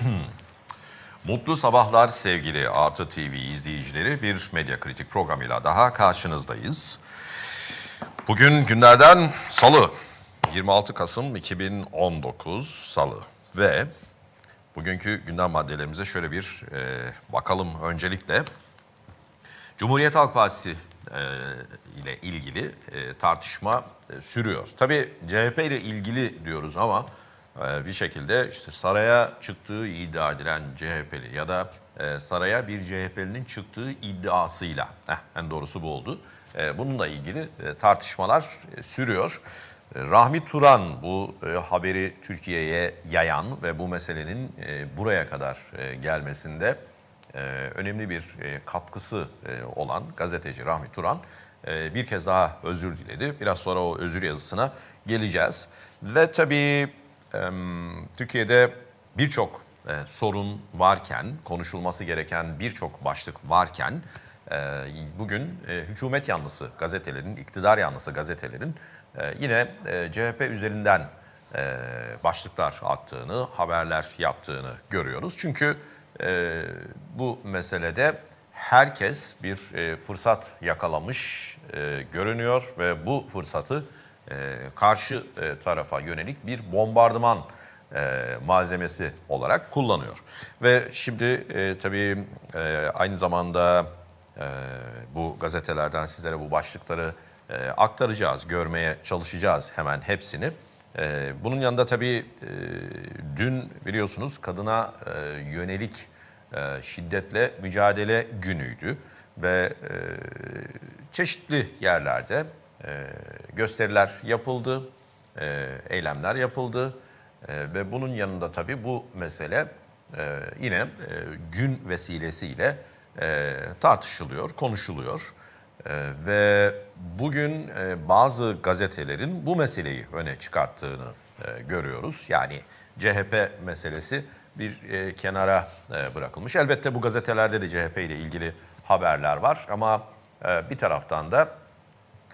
Hmm. Mutlu sabahlar sevgili Artı TV izleyicileri. Bir medya kritik programıyla daha karşınızdayız. Bugün günlerden salı. 26 Kasım 2019 salı. Ve bugünkü gündem maddelerimize şöyle bir e, bakalım öncelikle. Cumhuriyet Halk Partisi e, ile ilgili e, tartışma e, sürüyor. Tabii CHP ile ilgili diyoruz ama... Ee, bir şekilde işte saraya çıktığı iddia edilen CHP'li ya da e, saraya bir CHP'linin çıktığı iddiasıyla heh, en doğrusu bu oldu. E, bununla ilgili e, tartışmalar sürüyor. Rahmi Turan bu haberi Türkiye'ye yayan ve bu meselenin buraya kadar gelmesinde önemli bir katkısı olan gazeteci Rahmi Turan bir kez daha özür diledi. Biraz sonra o özür yazısına geleceğiz. Ve tabii Türkiye'de birçok e, sorun varken, konuşulması gereken birçok başlık varken e, bugün e, hükümet yanlısı gazetelerin, iktidar yanlısı gazetelerin yine CHP üzerinden başlıklar attığını, haberler yaptığını görüyoruz. Çünkü bu meselede herkes bir fırsat yakalamış görünüyor ve bu fırsatı e, karşı e, tarafa yönelik bir bombardıman e, malzemesi olarak kullanıyor. Ve şimdi tabii aynı zamanda bu gazetelerden sizlere bu başlıkları aktaracağız, görmeye çalışacağız hemen hepsini. bunun yanında tabii dün biliyorsunuz kadına yönelik şiddetle mücadele günüydü. Ve çeşitli yerlerde ee, gösteriler yapıldı, ee, eylemler yapıldı ee, ve bunun yanında tabii bu mesele e, yine e, gün vesilesiyle e, tartışılıyor, konuşuluyor. Ve bugün bazı gazetelerin bu meseleyi öne çıkarttığını görüyoruz. Yani CHP meselesi bir kenara bırakılmış. Elbette bu gazetelerde de CHP ile ilgili haberler var ama bir taraftan da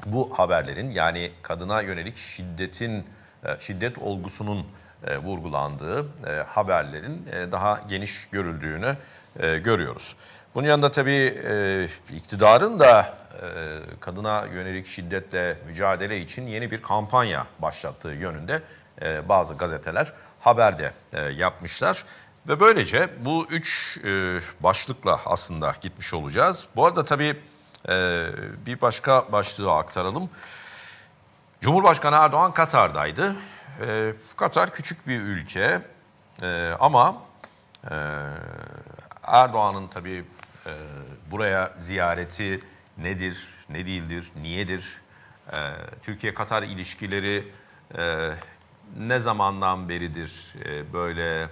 bu haberlerin yani kadına yönelik şiddetin e, şiddet olgusunun e, vurgulandığı e, haberlerin daha geniş görüldüğünü görüyoruz. Bunun yanında tabii iktidarın da kadına yönelik şiddetle mücadele için yeni bir kampanya başlattığı yönünde bazı gazeteler haber de yapmışlar. Ve böylece bu üç başlıkla aslında gitmiş olacağız. Bu arada tabii ee, bir başka başlığı aktaralım. Cumhurbaşkanı Erdoğan Katar'daydı. Ee, Katar küçük bir ülke ee, ama e, Erdoğan'ın tabii e, buraya ziyareti nedir, ne değildir, niyedir? Ee, Türkiye-Katar ilişkileri e, ne zamandan beridir e, böyle e,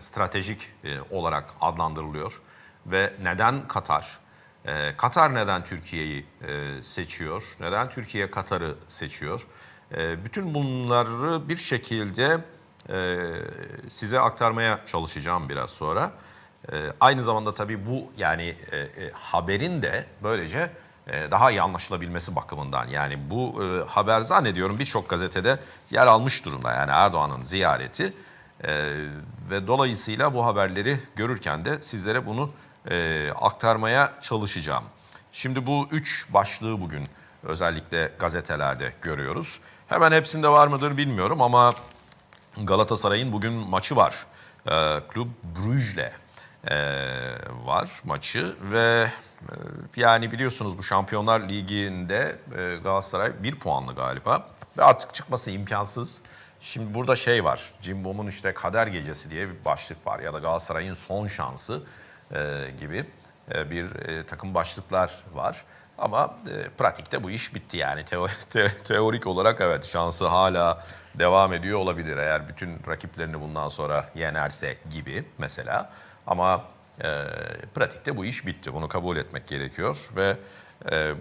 stratejik e, olarak adlandırılıyor? Ve neden Katar? E, Katar neden Türkiye'yi e, seçiyor? Neden Türkiye Katar'ı seçiyor? E, bütün bunları bir şekilde e, size aktarmaya çalışacağım biraz sonra. E, aynı zamanda tabii bu yani e, e, haberin de böylece e, daha iyi anlaşılabilmesi bakımından yani bu e, haber zannediyorum birçok gazetede yer almış durumda yani Erdoğan'ın ziyareti e, ve dolayısıyla bu haberleri görürken de sizlere bunu e, aktarmaya çalışacağım. Şimdi bu üç başlığı bugün özellikle gazetelerde görüyoruz. Hemen hepsinde var mıdır bilmiyorum ama Galatasaray'ın bugün maçı var. E, Club Brugge'le e, var maçı ve e, yani biliyorsunuz bu Şampiyonlar Ligi'nde e, Galatasaray bir puanlı galiba ve artık çıkması imkansız. Şimdi burada şey var, Cimbom'un işte kader gecesi diye bir başlık var ya da Galatasaray'ın son şansı. E, gibi e, bir e, takım başlıklar var. Ama pratikte bu iş bitti yani teorik olarak evet şansı hala devam ediyor olabilir eğer bütün rakiplerini bundan sonra yenerse gibi mesela. Ama pratikte bu iş bitti bunu kabul etmek gerekiyor ve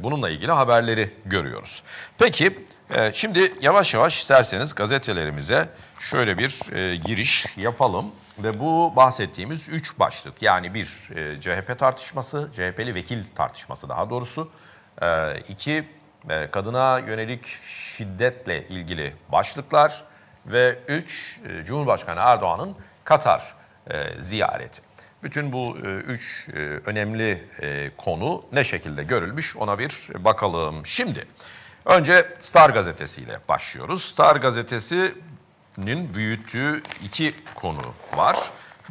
bununla ilgili haberleri görüyoruz. Peki şimdi yavaş yavaş isterseniz gazetelerimize şöyle bir giriş yapalım. Ve bu bahsettiğimiz üç başlık yani bir e, CHP tartışması, CHP'li vekil tartışması daha doğrusu. E, iki e, kadına yönelik şiddetle ilgili başlıklar ve üç e, Cumhurbaşkanı Erdoğan'ın Katar e, ziyareti. Bütün bu e, üç e, önemli e, konu ne şekilde görülmüş ona bir bakalım. Şimdi önce Star gazetesiyle başlıyoruz. Star gazetesi nin büyüttüğü iki konu var.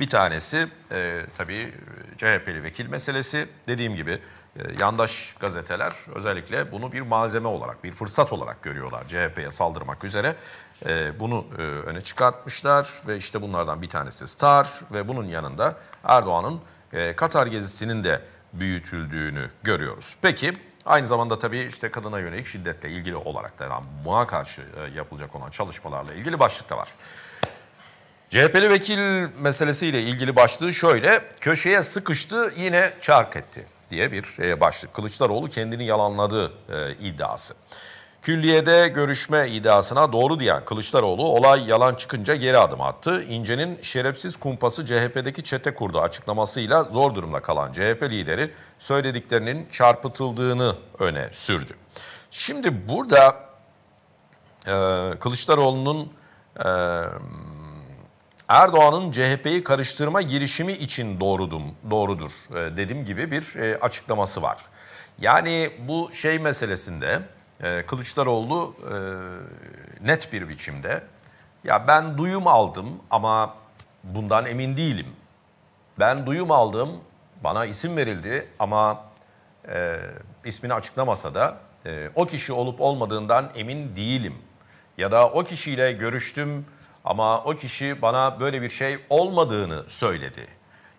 Bir tanesi e, tabii CHP'li vekil meselesi. Dediğim gibi e, yandaş gazeteler özellikle bunu bir malzeme olarak, bir fırsat olarak görüyorlar CHP'ye saldırmak üzere. E, bunu e, öne çıkartmışlar ve işte bunlardan bir tanesi Star ve bunun yanında Erdoğan'ın e, Katar gezisinin de büyütüldüğünü görüyoruz. Peki Aynı zamanda tabii işte kadına yönelik şiddetle ilgili olarak da yani buna karşı e, yapılacak olan çalışmalarla ilgili başlık da var. CHP'li vekil meselesiyle ilgili başlığı şöyle, köşeye sıkıştı yine çark etti diye bir e, başlık. Kılıçdaroğlu kendini yalanladı e, iddiası. Külliyede görüşme iddiasına doğru diyen Kılıçdaroğlu olay yalan çıkınca geri adım attı. İnce'nin şerefsiz kumpası CHP'deki çete kurdu açıklamasıyla zor durumda kalan CHP lideri söylediklerinin çarpıtıldığını öne sürdü. Şimdi burada e, Kılıçdaroğlu'nun e, Erdoğan'ın CHP'yi karıştırma girişimi için doğrudum, doğrudur e, dediğim gibi bir e, açıklaması var. Yani bu şey meselesinde ee, Kılıçdaroğlu e, net bir biçimde ya ben duyum aldım ama bundan emin değilim. Ben duyum aldım, bana isim verildi ama e, ismini açıklamasa da e, o kişi olup olmadığından emin değilim. Ya da o kişiyle görüştüm ama o kişi bana böyle bir şey olmadığını söyledi.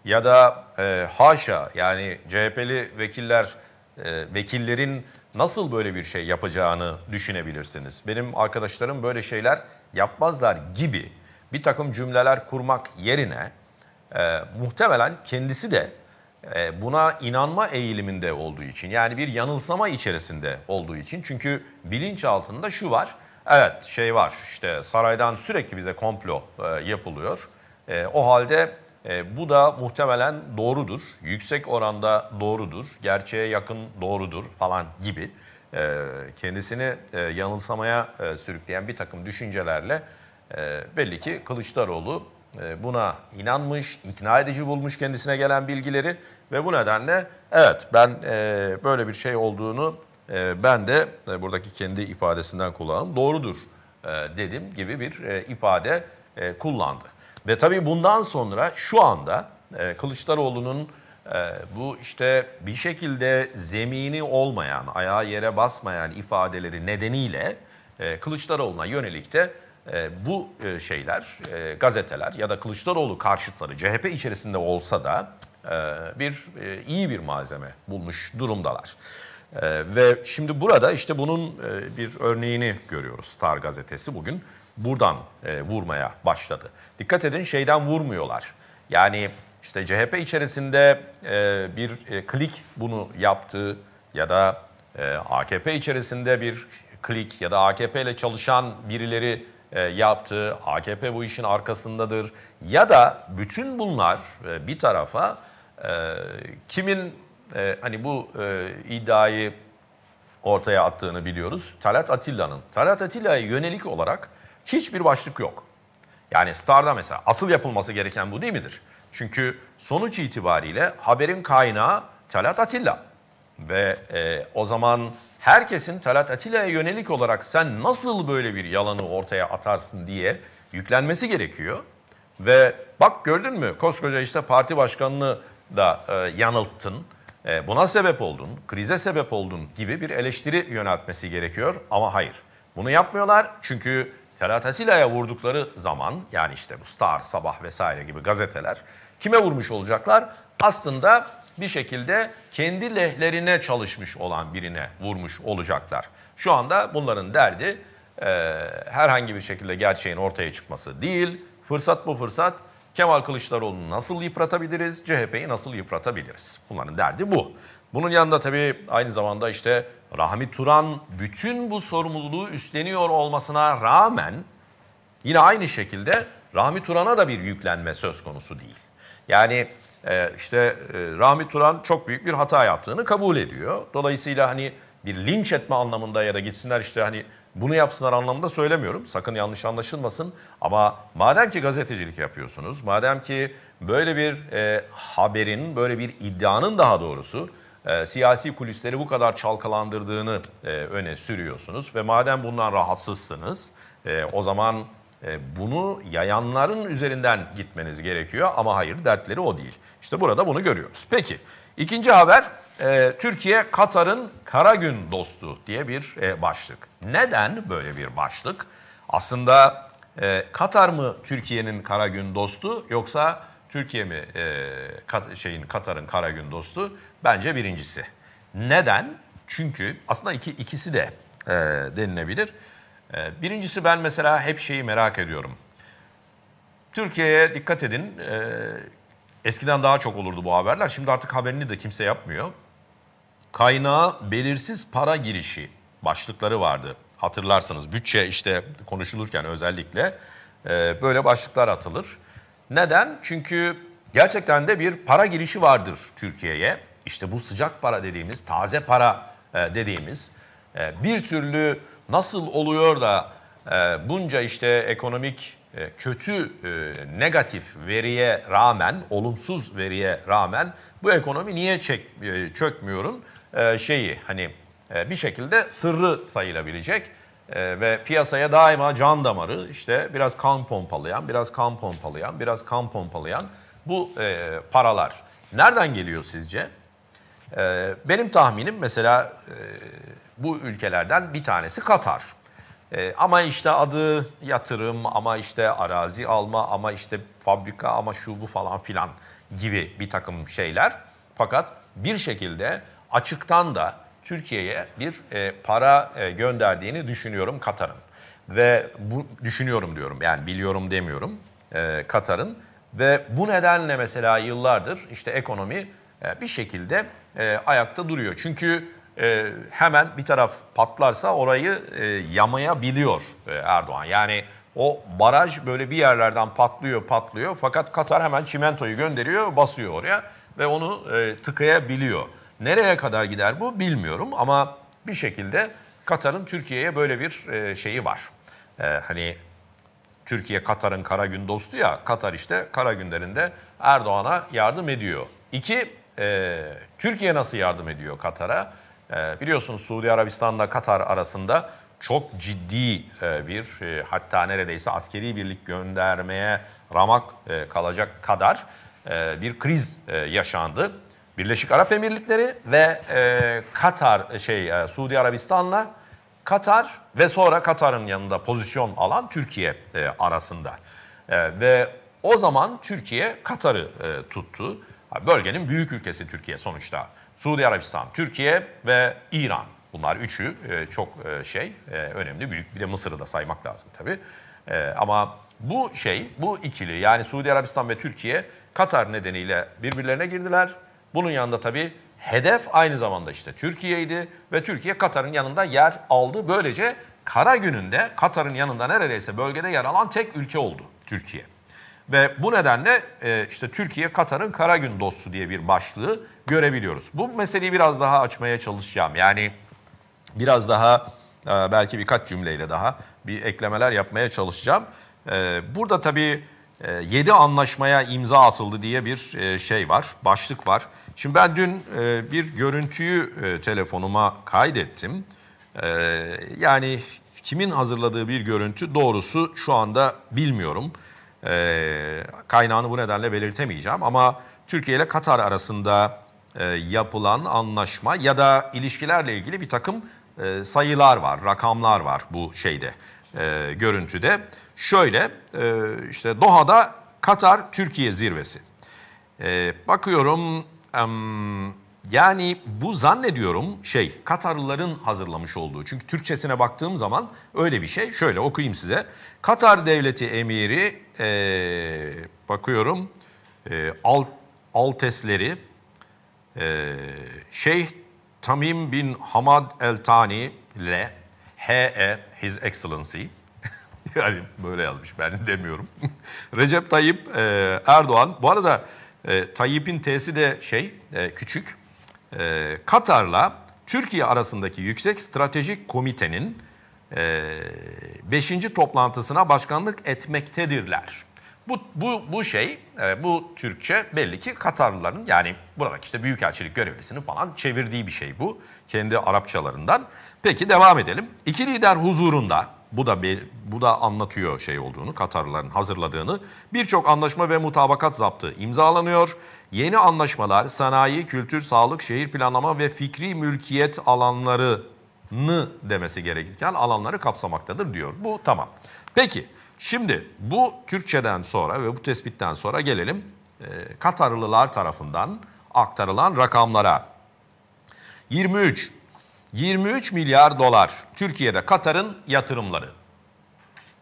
Ya da e, haşa yani CHP'li vekiller e, vekillerin nasıl böyle bir şey yapacağını düşünebilirsiniz. Benim arkadaşlarım böyle şeyler yapmazlar gibi bir takım cümleler kurmak yerine e, muhtemelen kendisi de e, buna inanma eğiliminde olduğu için yani bir yanılsama içerisinde olduğu için çünkü bilinç altında şu var. Evet şey var işte saraydan sürekli bize komplo e, yapılıyor. E, o halde e, bu da muhtemelen doğrudur. Yüksek oranda doğrudur. Gerçeğe yakın doğrudur falan gibi. E, kendisini e, yanılsamaya e, sürükleyen bir takım düşüncelerle e, belli ki Kılıçdaroğlu e, buna inanmış, ikna edici bulmuş kendisine gelen bilgileri ve bu nedenle evet ben e, böyle bir şey olduğunu e, ben de e, buradaki kendi ifadesinden kullandım doğrudur e, dedim gibi bir e, ifade e, kullandı. Ve tabii bundan sonra şu anda e, Kılıçdaroğlu'nun e, bu işte bir şekilde zemini olmayan, ayağa yere basmayan ifadeleri nedeniyle e, Kılıçdaroğlu'na yönelik de e, bu e, şeyler, e, gazeteler ya da Kılıçdaroğlu karşıtları CHP içerisinde olsa da e, bir e, iyi bir malzeme bulmuş durumdalar. E, ve şimdi burada işte bunun e, bir örneğini görüyoruz Star gazetesi bugün buradan e, vurmaya başladı. Dikkat edin şeyden vurmuyorlar. Yani işte CHP içerisinde e, bir e, klik bunu yaptı ya da e, AKP içerisinde bir klik ya da AKP ile çalışan birileri e, yaptı. AKP bu işin arkasındadır. Ya da bütün bunlar e, bir tarafa e, kimin e, hani bu e, iddiayı ortaya attığını biliyoruz. Talat Atilla'nın. Talat Atilla'ya yönelik olarak Hiçbir başlık yok. Yani Star'da mesela asıl yapılması gereken bu değil midir? Çünkü sonuç itibariyle haberin kaynağı Talat Atilla. Ve e, o zaman herkesin Talat Atilla'ya yönelik olarak sen nasıl böyle bir yalanı ortaya atarsın diye yüklenmesi gerekiyor. Ve bak gördün mü koskoca işte parti başkanını da e, yanılttın, e, buna sebep oldun, krize sebep oldun gibi bir eleştiri yöneltmesi gerekiyor. Ama hayır bunu yapmıyorlar çünkü Selahat Atilla'ya vurdukları zaman yani işte bu Star, Sabah vesaire gibi gazeteler kime vurmuş olacaklar? Aslında bir şekilde kendi lehlerine çalışmış olan birine vurmuş olacaklar. Şu anda bunların derdi e, herhangi bir şekilde gerçeğin ortaya çıkması değil. Fırsat bu fırsat Kemal Kılıçdaroğlu'nu nasıl yıpratabiliriz, CHP'yi nasıl yıpratabiliriz? Bunların derdi bu. Bunun yanında tabii aynı zamanda işte Rahmi Turan bütün bu sorumluluğu üstleniyor olmasına rağmen yine aynı şekilde Rahmi Turan'a da bir yüklenme söz konusu değil. Yani e, işte e, Rahmi Turan çok büyük bir hata yaptığını kabul ediyor. Dolayısıyla hani bir linç etme anlamında ya da gitsinler işte hani bunu yapsınlar anlamında söylemiyorum. Sakın yanlış anlaşılmasın. Ama madem ki gazetecilik yapıyorsunuz, madem ki böyle bir e, haberin, böyle bir iddianın daha doğrusu ee, siyasi kulisleri bu kadar çalkalandırdığını e, öne sürüyorsunuz. Ve madem bundan rahatsızsınız e, o zaman e, bunu yayanların üzerinden gitmeniz gerekiyor. Ama hayır dertleri o değil. İşte burada bunu görüyoruz. Peki ikinci haber Türkiye Katar'ın kara gün dostu diye bir başlık. Neden böyle bir başlık? Aslında Katar mı Türkiye'nin kara gün dostu yoksa Türkiye mi şeyin Katar'ın kara gün dostu? bence birincisi. Neden? Çünkü aslında iki, ikisi de e, denilebilir. E, birincisi ben mesela hep şeyi merak ediyorum. Türkiye'ye dikkat edin. E, eskiden daha çok olurdu bu haberler. Şimdi artık haberini de kimse yapmıyor. Kaynağı belirsiz para girişi başlıkları vardı. Hatırlarsanız bütçe işte konuşulurken özellikle e, böyle başlıklar atılır. Neden? Çünkü gerçekten de bir para girişi vardır Türkiye'ye işte bu sıcak para dediğimiz, taze para e, dediğimiz e, bir türlü nasıl oluyor da e, bunca işte ekonomik kötü negatif veriye rağmen, olumsuz veriye rağmen bu ekonomi niye çek, çökmüyorun şeyi hani bir şekilde sırrı sayılabilecek ve piyasaya daima can damarı işte biraz kan pompalayan, biraz kan pompalayan, biraz kan pompalayan bu paralar nereden geliyor sizce? E, benim tahminim mesela e, bu ülkelerden bir tanesi Katar. E, ama işte adı yatırım, ama işte arazi alma, ama işte fabrika, ama şu bu falan filan gibi bir takım şeyler. Fakat bir şekilde açıktan da Türkiye'ye bir e, para e, gönderdiğini düşünüyorum Katar'ın. Ve bu düşünüyorum diyorum yani biliyorum demiyorum e, Katar'ın. Ve bu nedenle mesela yıllardır işte ekonomi e, bir şekilde e, ayakta duruyor. Çünkü e, hemen bir taraf patlarsa orayı e, yamayabiliyor e, Erdoğan. Yani o baraj böyle bir yerlerden patlıyor patlıyor fakat Katar hemen çimentoyu gönderiyor basıyor oraya ve onu e, tıkayabiliyor. Nereye kadar gider bu bilmiyorum ama bir şekilde Katar'ın Türkiye'ye böyle bir e, şeyi var. E, hani Türkiye Katar'ın kara gün dostu ya Katar işte kara günlerinde Erdoğan'a yardım ediyor. İki e, Türkiye nasıl yardım ediyor Katar'a? E, biliyorsunuz Suudi Arabistan'la Katar arasında çok ciddi e, bir e, hatta neredeyse askeri birlik göndermeye ramak e, kalacak kadar e, bir kriz e, yaşandı. Birleşik Arap Emirlikleri ve e, Katar e, şey e, Suudi Arabistan'la Katar ve sonra Katar'ın yanında pozisyon alan Türkiye e, arasında. E, ve o zaman Türkiye Katar'ı e, tuttu. Bölgenin büyük ülkesi Türkiye sonuçta. Suudi Arabistan, Türkiye ve İran. Bunlar üçü e, çok e, şey e, önemli büyük. Bir de Mısır'ı da saymak lazım tabii. Ama bu şey, bu ikili yani Suudi Arabistan ve Türkiye Katar nedeniyle birbirlerine girdiler. Bunun yanında tabii hedef aynı zamanda işte Türkiye'ydi ve Türkiye Katar'ın yanında yer aldı. Böylece kara gününde Katar'ın yanında neredeyse bölgede yer alan tek ülke oldu Türkiye. Ve bu nedenle e, işte Türkiye Katar'ın kara gün dostu diye bir başlığı görebiliyoruz. Bu meseleyi biraz daha açmaya çalışacağım. Yani biraz daha e, belki birkaç cümleyle daha bir eklemeler yapmaya çalışacağım. E, burada tabii 7 e, anlaşmaya imza atıldı diye bir e, şey var, başlık var. Şimdi ben dün e, bir görüntüyü telefonuma kaydettim. Yani kimin hazırladığı bir görüntü doğrusu şu anda bilmiyorum. E, kaynağını bu nedenle belirtemeyeceğim ama Türkiye ile Katar arasında e, yapılan anlaşma ya da ilişkilerle ilgili bir takım e, sayılar var, rakamlar var bu şeyde, e, görüntüde. Şöyle, e, işte Doha'da Katar-Türkiye zirvesi. E, bakıyorum, em, yani bu zannediyorum şey, Katarlıların hazırlamış olduğu. Çünkü Türkçesine baktığım zaman öyle bir şey. Şöyle okuyayım size. Katar Devleti Emiri e, bakıyorum e, alt, altesleri e, Şeyh Tamim bin Hamad El Tani ile H.E. His Excellency yani böyle yazmış ben demiyorum. Recep Tayyip e, Erdoğan bu arada e, Tayyip'in T'si de şey e, küçük. E, Katar'la Türkiye arasındaki Yüksek Stratejik Komite'nin ee, beşinci toplantısına başkanlık etmektedirler. Bu, bu, bu şey, e, bu Türkçe belli ki Katarlıların yani buradaki işte büyükelçilik görevlisini falan çevirdiği bir şey bu. Kendi Arapçalarından. Peki devam edelim. İki lider huzurunda, bu da bir, bu da anlatıyor şey olduğunu, Katarlıların hazırladığını. Birçok anlaşma ve mutabakat zaptı imzalanıyor. Yeni anlaşmalar sanayi, kültür, sağlık, şehir planlama ve fikri mülkiyet alanları alanı demesi gerekirken alanları kapsamaktadır diyor. Bu tamam. Peki şimdi bu Türkçeden sonra ve bu tespitten sonra gelelim e, Katarlılar tarafından aktarılan rakamlara. 23 23 milyar dolar Türkiye'de Katar'ın yatırımları.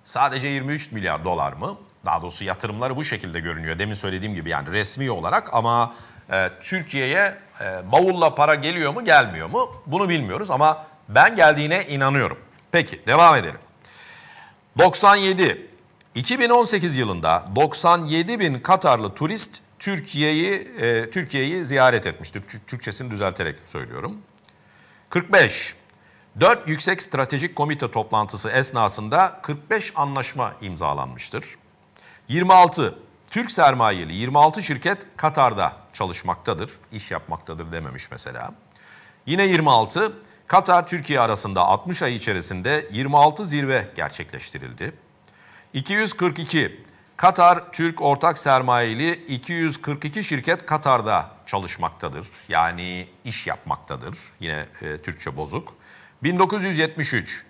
Sadece 23 milyar dolar mı? Daha doğrusu yatırımları bu şekilde görünüyor. Demin söylediğim gibi yani resmi olarak ama e, Türkiye'ye e, bavulla para geliyor mu gelmiyor mu bunu bilmiyoruz ama ben geldiğine inanıyorum. Peki devam edelim. 97. 2018 yılında 97 bin Katarlı turist Türkiye'yi e, Türkiye'yi ziyaret etmiştir. Türkçesini düzelterek söylüyorum. 45. 4 Yüksek Stratejik Komite toplantısı esnasında 45 anlaşma imzalanmıştır. 26. Türk sermayeli 26 şirket Katar'da çalışmaktadır, iş yapmaktadır dememiş mesela. Yine 26. Katar Türkiye arasında 60 ay içerisinde 26 zirve gerçekleştirildi. 242 Katar Türk ortak sermayeli 242 şirket Katar'da çalışmaktadır. Yani iş yapmaktadır. Yine e, Türkçe bozuk. 1973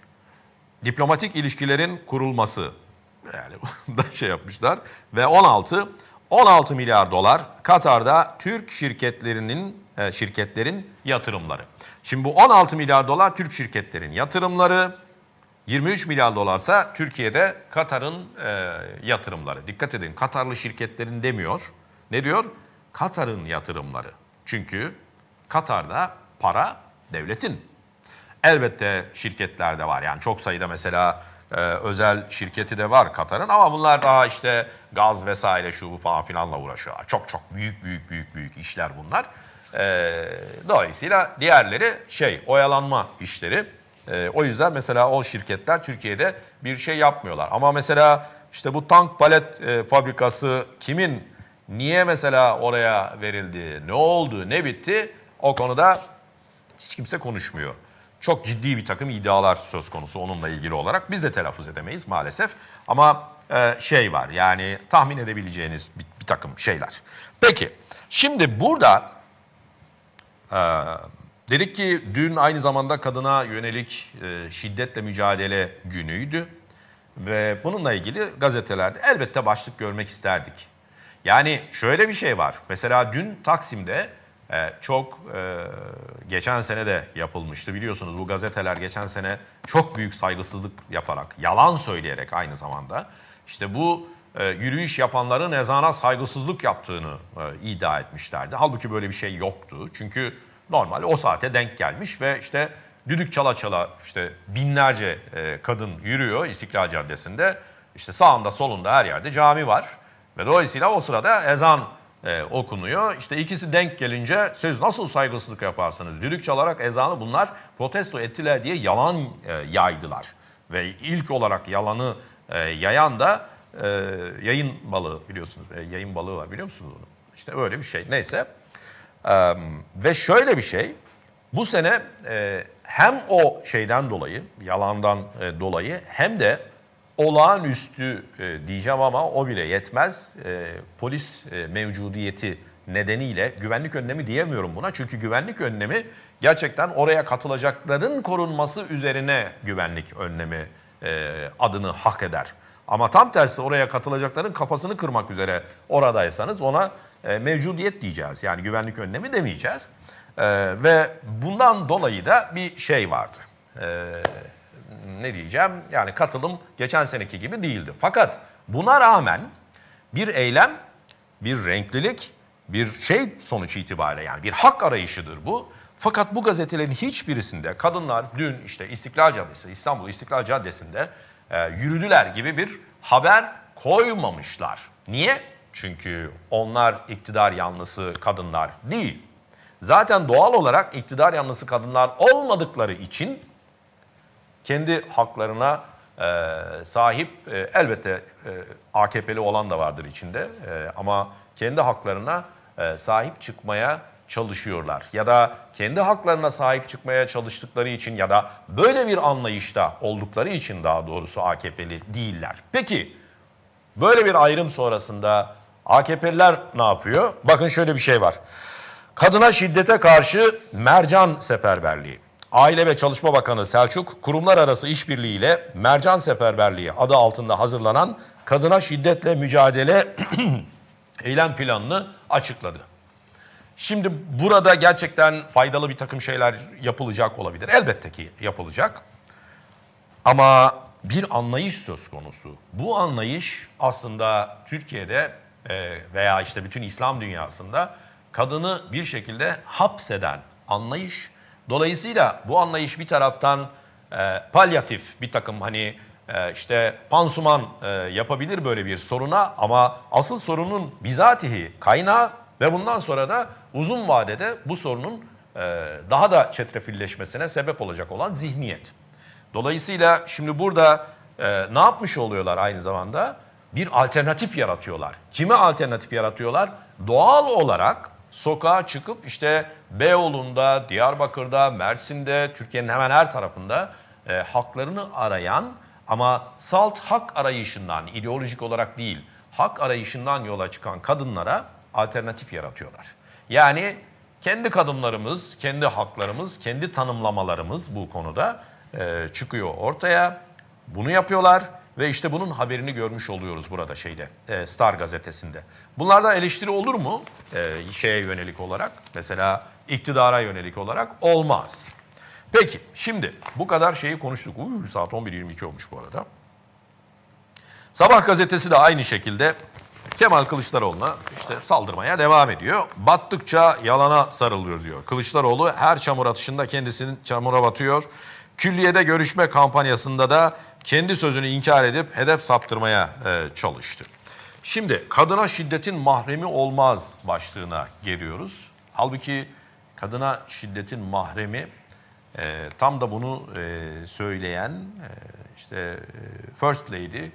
diplomatik ilişkilerin kurulması yani da şey yapmışlar ve 16 16 milyar dolar Katar'da Türk şirketlerinin e, şirketlerin yatırımları. Şimdi bu 16 milyar dolar Türk şirketlerin yatırımları, 23 milyar dolarsa Türkiye'de Katar'ın e, yatırımları. Dikkat edin Katarlı şirketlerin demiyor. Ne diyor? Katar'ın yatırımları. Çünkü Katar'da para devletin. Elbette şirketlerde var. Yani çok sayıda mesela e, özel şirketi de var Katar'ın ama bunlar daha işte gaz vesaire şu bu falan filanla uğraşıyorlar. Çok çok büyük büyük büyük büyük işler bunlar. E, dolayısıyla diğerleri şey oyalanma işleri. E, o yüzden mesela o şirketler Türkiye'de bir şey yapmıyorlar. Ama mesela işte bu tank palet e, fabrikası kimin, niye mesela oraya verildi, ne oldu, ne bitti o konuda hiç kimse konuşmuyor. Çok ciddi bir takım iddialar söz konusu onunla ilgili olarak. Biz de telaffuz edemeyiz maalesef. Ama e, şey var yani tahmin edebileceğiniz bir, bir takım şeyler. Peki şimdi burada ee, dedik ki dün aynı zamanda kadına yönelik e, şiddetle mücadele günüydü. Ve bununla ilgili gazetelerde elbette başlık görmek isterdik. Yani şöyle bir şey var. Mesela dün Taksim'de e, çok e, geçen sene de yapılmıştı. Biliyorsunuz bu gazeteler geçen sene çok büyük saygısızlık yaparak, yalan söyleyerek aynı zamanda. işte bu e, yürüyüş yapanların ezana saygısızlık yaptığını e, iddia etmişlerdi. Halbuki böyle bir şey yoktu. Çünkü normal o saate denk gelmiş ve işte düdük çala çala işte binlerce e, kadın yürüyor İstiklal Caddesi'nde. İşte sağında solunda her yerde cami var. Ve dolayısıyla o sırada ezan e, okunuyor. İşte ikisi denk gelince siz nasıl saygısızlık yaparsınız? Düdük çalarak ezanı bunlar protesto ettiler diye yalan e, yaydılar. Ve ilk olarak yalanı e, yayan da e, yayın balığı biliyorsunuz. E, yayın balığı var biliyor musunuz onu? İşte öyle bir şey. Neyse. E, ve şöyle bir şey. Bu sene e, hem o şeyden dolayı, yalandan e, dolayı hem de olağanüstü e, diyeceğim ama o bile yetmez. E, polis e, mevcudiyeti nedeniyle güvenlik önlemi diyemiyorum buna. Çünkü güvenlik önlemi gerçekten oraya katılacakların korunması üzerine güvenlik önlemi e, adını hak eder. Ama tam tersi oraya katılacakların kafasını kırmak üzere oradaysanız ona e, mevcudiyet diyeceğiz. Yani güvenlik önlemi demeyeceğiz. E, ve bundan dolayı da bir şey vardı. E, ne diyeceğim? Yani katılım geçen seneki gibi değildi. Fakat buna rağmen bir eylem, bir renklilik, bir şey sonuç itibariyle yani bir hak arayışıdır bu. Fakat bu gazetelerin hiçbirisinde kadınlar dün işte İstiklal Caddesi, İstanbul İstiklal Caddesi'nde e, yürüdüler gibi bir haber koymamışlar. Niye? Çünkü onlar iktidar yanlısı kadınlar değil. Zaten doğal olarak iktidar yanlısı kadınlar olmadıkları için kendi haklarına e, sahip e, elbette e, AKP'li olan da vardır içinde e, ama kendi haklarına e, sahip çıkmaya çalışıyorlar ya da kendi haklarına sahip çıkmaya çalıştıkları için ya da böyle bir anlayışta oldukları için daha doğrusu AKP'li değiller. Peki böyle bir ayrım sonrasında AKP'liler ne yapıyor? Bakın şöyle bir şey var. Kadına şiddete karşı mercan seferberliği. Aile ve Çalışma Bakanı Selçuk, kurumlar arası işbirliği ile Mercan Seferberliği adı altında hazırlanan kadına şiddetle mücadele eylem planını açıkladı. Şimdi burada gerçekten faydalı bir takım şeyler yapılacak olabilir. Elbette ki yapılacak. Ama bir anlayış söz konusu. Bu anlayış aslında Türkiye'de e, veya işte bütün İslam dünyasında kadını bir şekilde hapseden anlayış. Dolayısıyla bu anlayış bir taraftan e, palyatif bir takım hani e, işte pansuman yapabilir böyle bir soruna ama asıl sorunun bizatihi kaynağı ve bundan sonra da uzun vadede bu sorunun e, daha da çetrefilleşmesine sebep olacak olan zihniyet. Dolayısıyla şimdi burada e, ne yapmış oluyorlar aynı zamanda? Bir alternatif yaratıyorlar. Kime alternatif yaratıyorlar? Doğal olarak sokağa çıkıp işte Beyoğlu'nda, Diyarbakır'da, Mersin'de, Türkiye'nin hemen her tarafında e, haklarını arayan ama salt hak arayışından, ideolojik olarak değil, hak arayışından yola çıkan kadınlara alternatif yaratıyorlar. Yani kendi kadınlarımız, kendi haklarımız, kendi tanımlamalarımız bu konuda e, çıkıyor ortaya. Bunu yapıyorlar ve işte bunun haberini görmüş oluyoruz burada şeyde e, Star gazetesinde. Bunlardan eleştiri olur mu e, şeye yönelik olarak mesela iktidara yönelik olarak olmaz. Peki şimdi bu kadar şeyi konuştuk. Uy, saat 11.22 olmuş bu arada. Sabah gazetesi de aynı şekilde Kemal Kılıçdaroğlu'na işte saldırmaya devam ediyor. Battıkça yalana sarılıyor diyor. Kılıçdaroğlu her çamur atışında kendisini çamura batıyor. Külliyede görüşme kampanyasında da kendi sözünü inkar edip hedef saptırmaya e, çalıştı. Şimdi kadına şiddetin mahremi olmaz başlığına geliyoruz. Halbuki kadına şiddetin mahremi e, tam da bunu e, söyleyen e, işte e, First Lady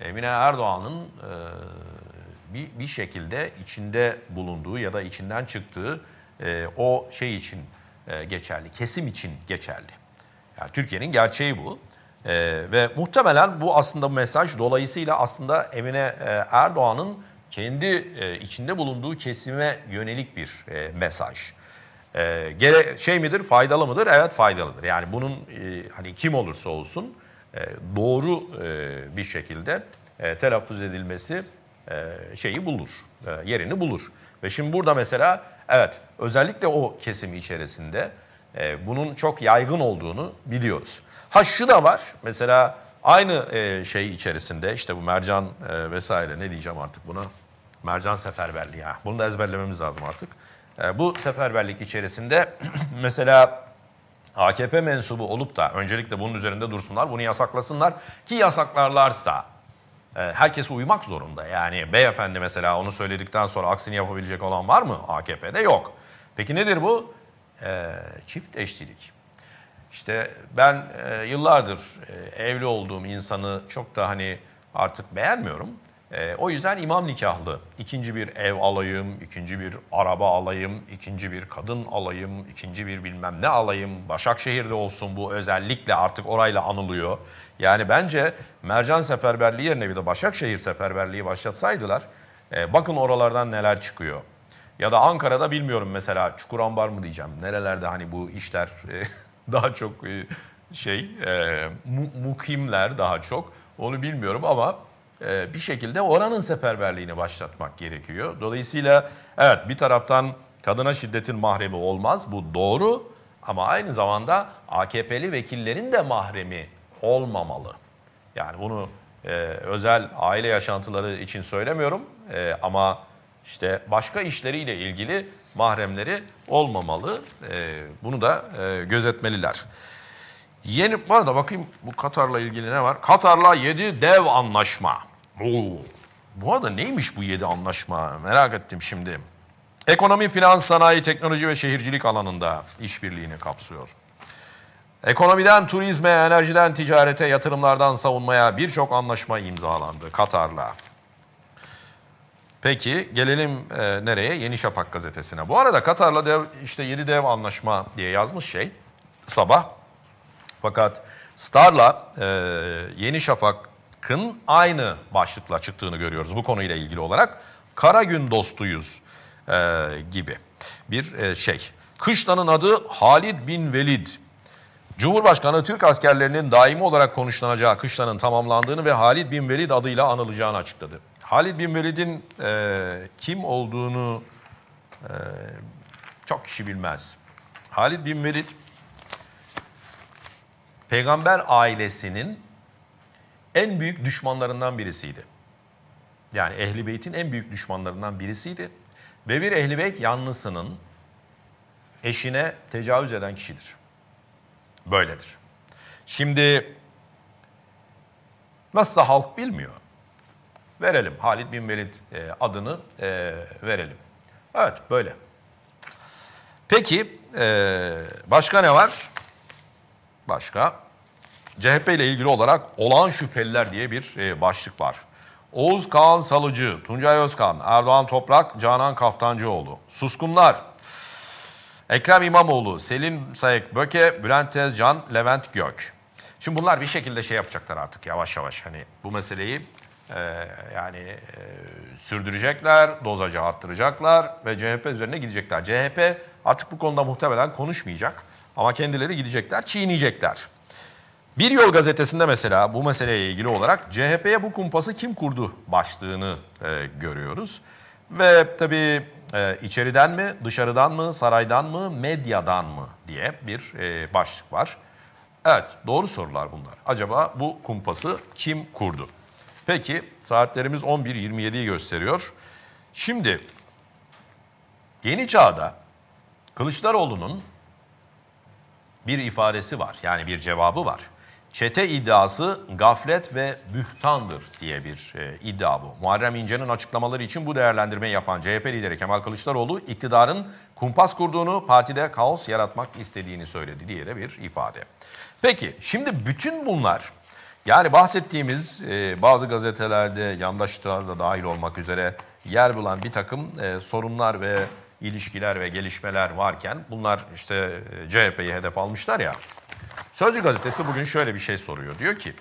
Emine Erdoğan'ın e, bir, bir şekilde içinde bulunduğu ya da içinden çıktığı e, o şey için e, geçerli, kesim için geçerli. Yani Türkiye'nin gerçeği bu. E, ve muhtemelen bu aslında bu mesaj dolayısıyla aslında Emine e, Erdoğan'ın kendi e, içinde bulunduğu kesime yönelik bir e, mesaj. E, gere, şey midir, faydalı mıdır? Evet faydalıdır. Yani bunun e, hani kim olursa olsun e, doğru e, bir şekilde e, telaffuz edilmesi e, şeyi bulur, e, yerini bulur. Ve şimdi burada mesela evet özellikle o kesim içerisinde e, bunun çok yaygın olduğunu biliyoruz. Ha şu da var mesela aynı şey içerisinde işte bu mercan vesaire ne diyeceğim artık buna mercan seferberliği ya bunu da ezberlememiz lazım artık. Bu seferberlik içerisinde mesela AKP mensubu olup da öncelikle bunun üzerinde dursunlar, bunu yasaklasınlar ki yasaklarlarsa ee, herkes uymak zorunda. Yani beyefendi mesela onu söyledikten sonra aksini yapabilecek olan var mı? AKP'de yok. Peki nedir bu? E, çift eşlilik. İşte ben e, yıllardır e, evli olduğum insanı çok da hani artık beğenmiyorum. E, o yüzden imam nikahlı. İkinci bir ev alayım, ikinci bir araba alayım, ikinci bir kadın alayım, ikinci bir bilmem ne alayım. Başakşehir'de olsun bu özellikle artık orayla anılıyor. Yani bence Mercan Seferberliği yerine bir de Başakşehir Seferberliği başlatsaydılar e, bakın oralardan neler çıkıyor. Ya da Ankara'da bilmiyorum mesela Çukurambar mı diyeceğim. Nerelerde hani bu işler e, daha çok e, şey e, mukimler daha çok onu bilmiyorum ama e, bir şekilde oranın seferberliğini başlatmak gerekiyor. Dolayısıyla evet bir taraftan kadına şiddetin mahremi olmaz bu doğru ama aynı zamanda AKP'li vekillerin de mahremi olmamalı. Yani bunu e, özel aile yaşantıları için söylemiyorum e, ama işte başka işleriyle ilgili mahremleri olmamalı. E, bunu da e, gözetmeliler. Yeni, bu arada bakayım bu Katar'la ilgili ne var? Katar'la yedi dev anlaşma. Oo. Bu arada neymiş bu yedi anlaşma? Merak ettim şimdi. Ekonomi, finans, sanayi, teknoloji ve şehircilik alanında işbirliğini kapsıyor. Ekonomiden turizme, enerjiden ticarete, yatırımlardan savunmaya birçok anlaşma imzalandı Katar'la. Peki gelelim e, nereye? Yeni Şafak gazetesine. Bu arada Katar'la dev, işte yeni dev anlaşma diye yazmış şey sabah. Fakat Star'la e, Yeni Şafak'ın aynı başlıkla çıktığını görüyoruz bu konuyla ilgili olarak. Kara gün dostuyuz e, gibi bir e, şey. Kışlanın adı Halid bin Velid. Cumhurbaşkanı Türk askerlerinin daimi olarak konuşlanacağı kışlanın tamamlandığını ve Halid bin Velid adıyla anılacağını açıkladı. Halid bin Velid'in e, kim olduğunu e, çok kişi bilmez. Halid bin Velid peygamber ailesinin en büyük düşmanlarından birisiydi. Yani Ehli Beyt'in en büyük düşmanlarından birisiydi. Ve bir Ehli Beyt yanlısının eşine tecavüz eden kişidir. Böyledir. Şimdi nasıl halk bilmiyor. Verelim Halid bin Velid e, adını e, verelim. Evet böyle. Peki e, başka ne var? Başka? CHP ile ilgili olarak olan şüpheliler diye bir e, başlık var. Oğuz Kağan Salıcı, Tuncay Özkan, Erdoğan Toprak, Canan Kaftancıoğlu. Suskunlar. Ekrem İmamoğlu, Selin Sayık Böke, Bülent Tezcan, Levent Gök. Şimdi bunlar bir şekilde şey yapacaklar artık yavaş yavaş. Hani bu meseleyi e, yani e, sürdürecekler, dozaja arttıracaklar ve CHP üzerine gidecekler. CHP artık bu konuda muhtemelen konuşmayacak. Ama kendileri gidecekler, çiğneyecekler. Bir Yol gazetesinde mesela bu meseleye ilgili olarak CHP'ye bu kumpası kim kurdu başlığını e, görüyoruz. Ve tabii e, içeriden mi, dışarıdan mı, saraydan mı, medyadan mı diye bir e, başlık var. Evet doğru sorular bunlar. Acaba bu kumpası kim kurdu? Peki saatlerimiz 11.27'yi gösteriyor. Şimdi yeni çağda Kılıçdaroğlu'nun bir ifadesi var. Yani bir cevabı var. Çete iddiası gaflet ve bühtandır diye bir e, iddia bu. Muharrem İnce'nin açıklamaları için bu değerlendirmeyi yapan CHP lideri Kemal Kılıçdaroğlu iktidarın kumpas kurduğunu, partide kaos yaratmak istediğini söyledi diye de bir ifade. Peki şimdi bütün bunlar yani bahsettiğimiz e, bazı gazetelerde yandaşlar da dahil olmak üzere yer bulan bir takım e, sorunlar ve ilişkiler ve gelişmeler varken bunlar işte e, CHP'yi hedef almışlar ya. Sözcü gazetesi bugün şöyle bir şey soruyor. Diyor ki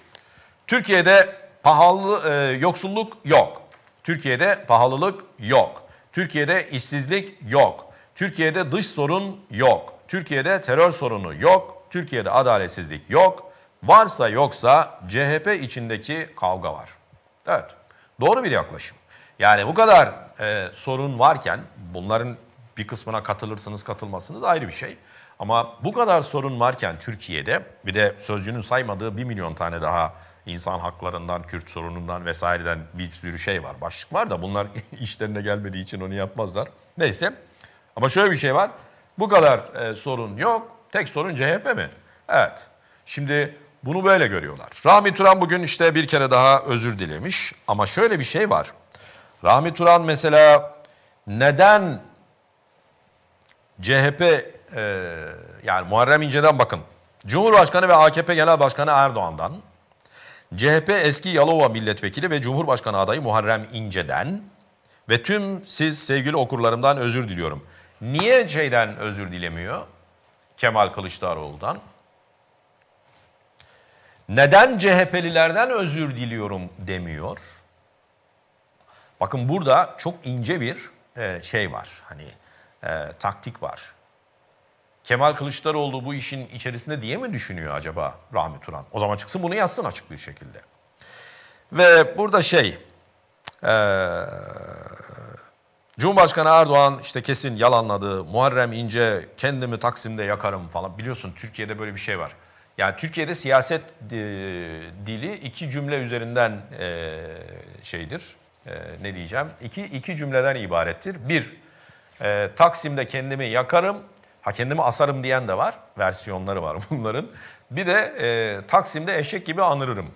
Türkiye'de pahalı e, yoksulluk yok. Türkiye'de pahalılık yok. Türkiye'de işsizlik yok. Türkiye'de dış sorun yok. Türkiye'de terör sorunu yok. Türkiye'de adaletsizlik yok. Varsa yoksa CHP içindeki kavga var. Evet. Doğru bir yaklaşım. Yani bu kadar e, sorun varken bunların bir kısmına katılırsınız katılmazsınız ayrı bir şey. Ama bu kadar sorun varken Türkiye'de bir de sözcünün saymadığı bir milyon tane daha insan haklarından, Kürt sorunundan vesaireden bir sürü şey var. Başlık var da bunlar işlerine gelmediği için onu yapmazlar. Neyse ama şöyle bir şey var. Bu kadar e, sorun yok. Tek sorun CHP mi? Evet. Şimdi bunu böyle görüyorlar. Rahmi Turan bugün işte bir kere daha özür dilemiş. Ama şöyle bir şey var. Rahmi Turan mesela neden CHP e, yani Muharrem İnce'den bakın. Cumhurbaşkanı ve AKP Genel Başkanı Erdoğan'dan, CHP eski Yalova Milletvekili ve Cumhurbaşkanı adayı Muharrem İnce'den ve tüm siz sevgili okurlarımdan özür diliyorum. Niye şeyden özür dilemiyor? Kemal Kılıçdaroğlu'dan. Neden CHP'lilerden özür diliyorum demiyor? Bakın burada çok ince bir e, şey var. Hani e, taktik var. Kemal Kılıçdaroğlu bu işin içerisinde diye mi düşünüyor acaba Rami Turan? O zaman çıksın bunu yazsın açık bir şekilde. Ve burada şey, e, Cumhurbaşkanı Erdoğan işte kesin yalanladı, Muharrem İnce kendimi Taksim'de yakarım falan. Biliyorsun Türkiye'de böyle bir şey var. Yani Türkiye'de siyaset e, dili iki cümle üzerinden e, şeydir, e, ne diyeceğim, iki, iki cümleden ibarettir. Bir, e, Taksim'de kendimi yakarım, ha kendimi asarım diyen de var. Versiyonları var bunların. Bir de e, Taksim'de eşek gibi anırırım.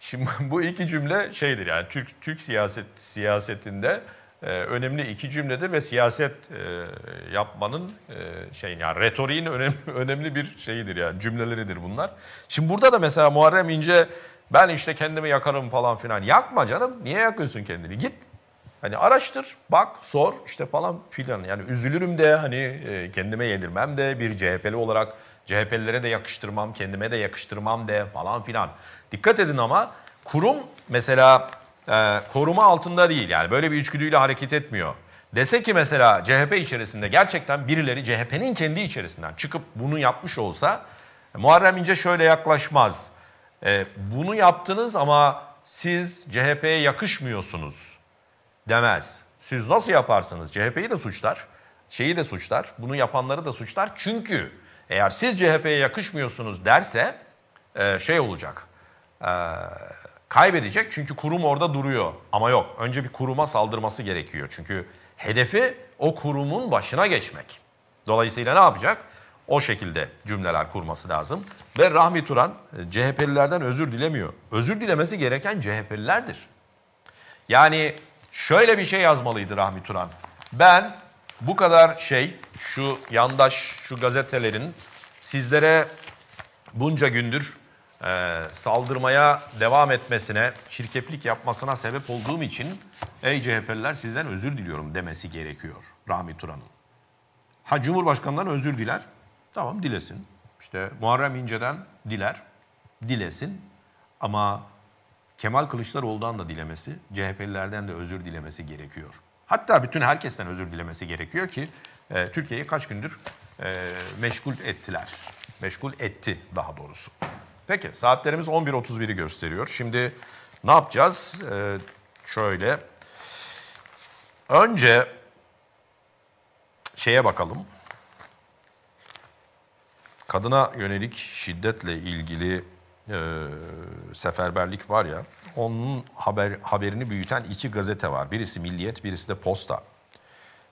Şimdi bu iki cümle şeydir yani Türk Türk siyaset siyasetinde e, önemli iki cümledir ve siyaset e, yapmanın e, şey yani retoriğin önemli önemli bir şeyidir yani cümleleridir bunlar. Şimdi burada da mesela Muharrem İnce ben işte kendimi yakarım falan filan. Yakma canım. Niye yakıyorsun kendini? Git Hani araştır, bak, sor işte falan filan. Yani üzülürüm de hani e, kendime yedirmem de bir CHP'li olarak CHP'lilere de yakıştırmam, kendime de yakıştırmam de falan filan. Dikkat edin ama kurum mesela e, koruma altında değil yani böyle bir içgüdüyle hareket etmiyor. Dese ki mesela CHP içerisinde gerçekten birileri CHP'nin kendi içerisinden çıkıp bunu yapmış olsa Muharrem İnce şöyle yaklaşmaz. E, bunu yaptınız ama siz CHP'ye yakışmıyorsunuz demez. Siz nasıl yaparsınız? CHP'yi de suçlar, şeyi de suçlar, bunu yapanları da suçlar. Çünkü eğer siz CHP'ye yakışmıyorsunuz derse e, şey olacak, e, kaybedecek. Çünkü kurum orada duruyor. Ama yok, önce bir kuruma saldırması gerekiyor. Çünkü hedefi o kurumun başına geçmek. Dolayısıyla ne yapacak? O şekilde cümleler kurması lazım. Ve Rahmi Turan e, CHP'lilerden özür dilemiyor. Özür dilemesi gereken CHP'lilerdir. Yani Şöyle bir şey yazmalıydı Rahmi Turan. Ben bu kadar şey, şu yandaş, şu gazetelerin sizlere bunca gündür e, saldırmaya devam etmesine, çirkeflik yapmasına sebep olduğum için ey CHP'liler sizden özür diliyorum demesi gerekiyor Rahmi Turan'ın. Ha Cumhurbaşkanı'ndan özür diler, tamam dilesin. İşte Muharrem İnce'den diler, dilesin. Ama Kemal Kılıçdaroğlu'dan da dilemesi, CHP'lilerden de özür dilemesi gerekiyor. Hatta bütün herkesten özür dilemesi gerekiyor ki e, Türkiye'yi kaç gündür e, meşgul ettiler. Meşgul etti daha doğrusu. Peki saatlerimiz 11.31'i gösteriyor. Şimdi ne yapacağız? E, şöyle. Önce şeye bakalım. Kadına yönelik şiddetle ilgili e, seferberlik var ya, onun haber haberini büyüten iki gazete var. Birisi Milliyet, birisi de Posta.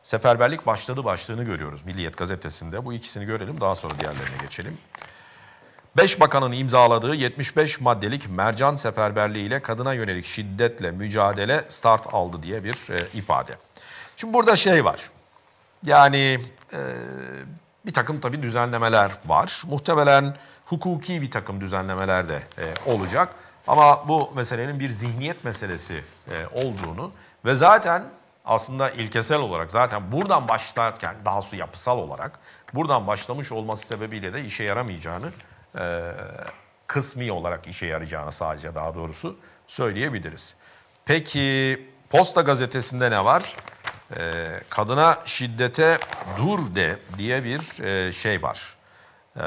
Seferberlik başladı başlığını görüyoruz Milliyet gazetesinde. Bu ikisini görelim daha sonra diğerlerine geçelim. Beş bakanın imzaladığı 75 maddelik mercan seferberliği ile kadına yönelik şiddetle mücadele start aldı diye bir e, ifade. Şimdi burada şey var. Yani e, bir takım tabii düzenlemeler var. Muhtemelen hukuki bir takım düzenlemeler de e, olacak. Ama bu meselenin bir zihniyet meselesi e, olduğunu ve zaten aslında ilkesel olarak zaten buradan başlarken daha su yapısal olarak buradan başlamış olması sebebiyle de işe yaramayacağını e, kısmi olarak işe yarayacağını sadece daha doğrusu söyleyebiliriz. Peki Posta gazetesinde ne var? E, kadına şiddete dur de diye bir e, şey var. E,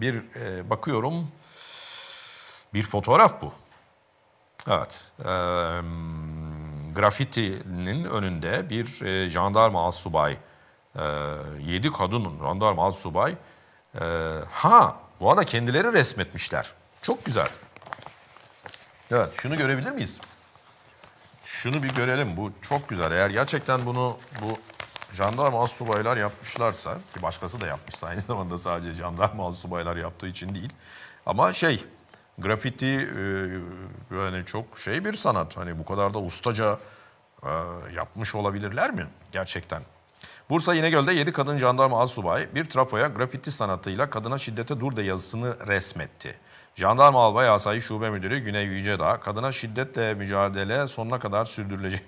bir e, bakıyorum bir fotoğraf bu. Evet. E, grafitinin önünde bir e, jandarma az subay, e, yedi kadının jandarma az subay. E, ha bu arada kendileri resmetmişler. Çok güzel. Evet şunu görebilir miyiz? Şunu bir görelim. Bu çok güzel. Eğer gerçekten bunu bu jandarma az yapmışlarsa ki başkası da yapmışsa aynı zamanda sadece jandarma az yaptığı için değil. Ama şey grafiti e, yani çok şey bir sanat hani bu kadar da ustaca e, yapmış olabilirler mi gerçekten? Bursa İnegöl'de 7 kadın jandarma az bir trafoya grafiti sanatıyla kadına şiddete dur de yazısını resmetti. Jandarma Albay Asayi Şube Müdürü Güney Yücedağ kadına şiddetle mücadele sonuna kadar sürdürülecek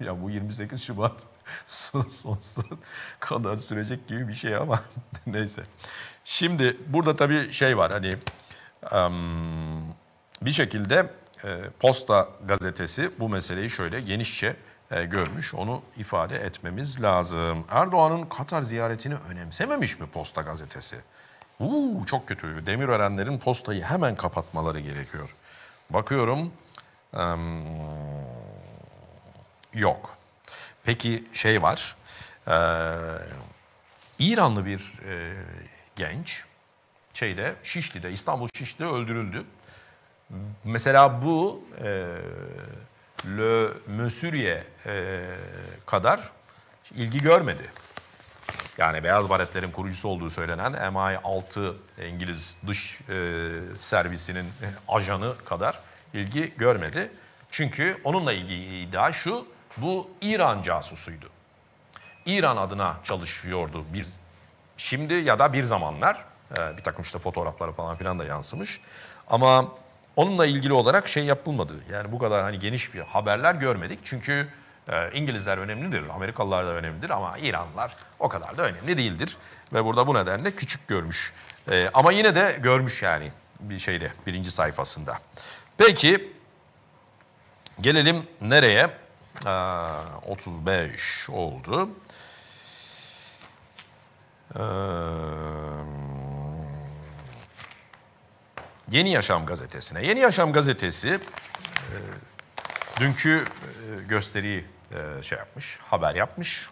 ya bu 28 Şubat son sonsuz kadar sürecek gibi bir şey ama neyse. Şimdi burada tabii şey var hani bir şekilde e, Posta gazetesi bu meseleyi şöyle genişçe e, görmüş. Onu ifade etmemiz lazım. Erdoğan'ın Katar ziyaretini önemsememiş mi Posta gazetesi? Uu çok kötü. Demirörenlerin postayı hemen kapatmaları gerekiyor. Bakıyorum. Um, yok. Peki şey var. E, İranlı bir e, genç şeyde Şişli'de İstanbul Şişli'de öldürüldü. Mesela bu e, Le Mesuriye e, kadar ilgi görmedi. Yani beyaz baretlerin kurucusu olduğu söylenen MI6 İngiliz dış e, servisinin ajanı kadar ilgi görmedi. Çünkü onunla ilgili iddia şu, bu İran casusuydu. İran adına çalışıyordu bir şimdi ya da bir zamanlar. Ee, bir takım işte fotoğrafları falan filan da yansımış. Ama onunla ilgili olarak şey yapılmadı. Yani bu kadar hani geniş bir haberler görmedik. Çünkü e, İngilizler önemlidir, Amerikalılar da önemlidir ama İranlılar o kadar da önemli değildir. Ve burada bu nedenle küçük görmüş. E, ama yine de görmüş yani bir şeyde birinci sayfasında. Peki gelelim nereye? Ha, 35 oldu. Ee, Yeni Yaşam gazetesine. Yeni Yaşam gazetesi e, dünkü e, gösteriyi e, şey yapmış, haber yapmış